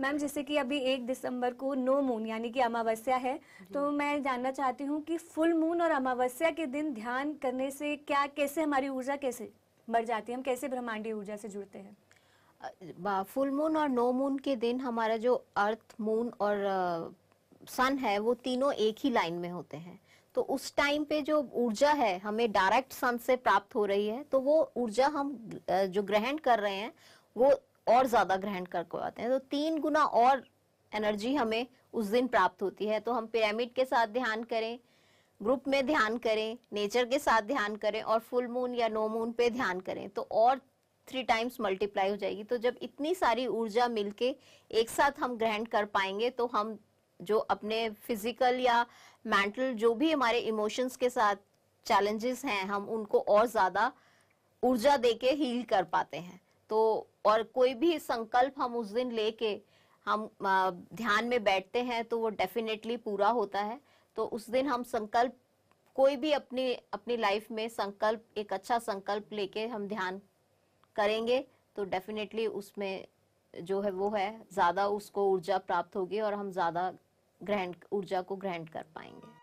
ma'am जैसे कि अभी एक दिसंबर को नो मून यानी कि अमावस्या है तो मैं जानना चाहती हूँ कि फुल मून और अमावस्या के दिन ध्यान करने से क्या कैसे हमारी ऊर्जा कैसे बढ़ जाती है हम कैसे ब्रह्मांडीय ऊर्जा से जुड़ते हैं फुल मून और नो मून के दिन हमारा जो अर्थ मून और सन है वो तीनों एक ही लाइन में होते हैं तो उस टाइम पे जो ऊर्जा है हमें डायरेक्ट सन से प्राप्त हो रही है तो वो ऊर्जा हम जो ग्रहण कर रहे हैं वो और ज्यादा ग्रहण आते हैं तो तीन गुना और एनर्जी हमें उस दिन प्राप्त होती है तो हम पिरामिड के साथ ध्यान करें ग्रुप में ध्यान करें नेचर के साथ ध्यान करें और फुल मून या नो मून पे ध्यान करें तो और थ्री टाइम्स मल्टीप्लाई हो जाएगी तो जब इतनी सारी ऊर्जा मिलके एक साथ हम ग्रहण कर पाएंगे तो हम जो अपने फिजिकल या मेंटल जो भी हमारे इमोशंस के साथ चैलेंजेस हैं हम उनको और ज़्यादा ऊर्जा दे के हील कर पाते हैं तो और कोई भी संकल्प हम उस दिन लेके हम ध्यान में बैठते हैं तो वो डेफिनेटली पूरा होता है तो उस दिन हम संकल्प कोई भी अपनी अपनी लाइफ में संकल्प एक अच्छा संकल्प लेके हम ध्यान करेंगे तो डेफिनेटली उसमें जो है वो है ज़्यादा उसको ऊर्जा प्राप्त होगी और हम ज़्यादा ग्रहण ऊर्जा को ग्रहण कर पाएंगे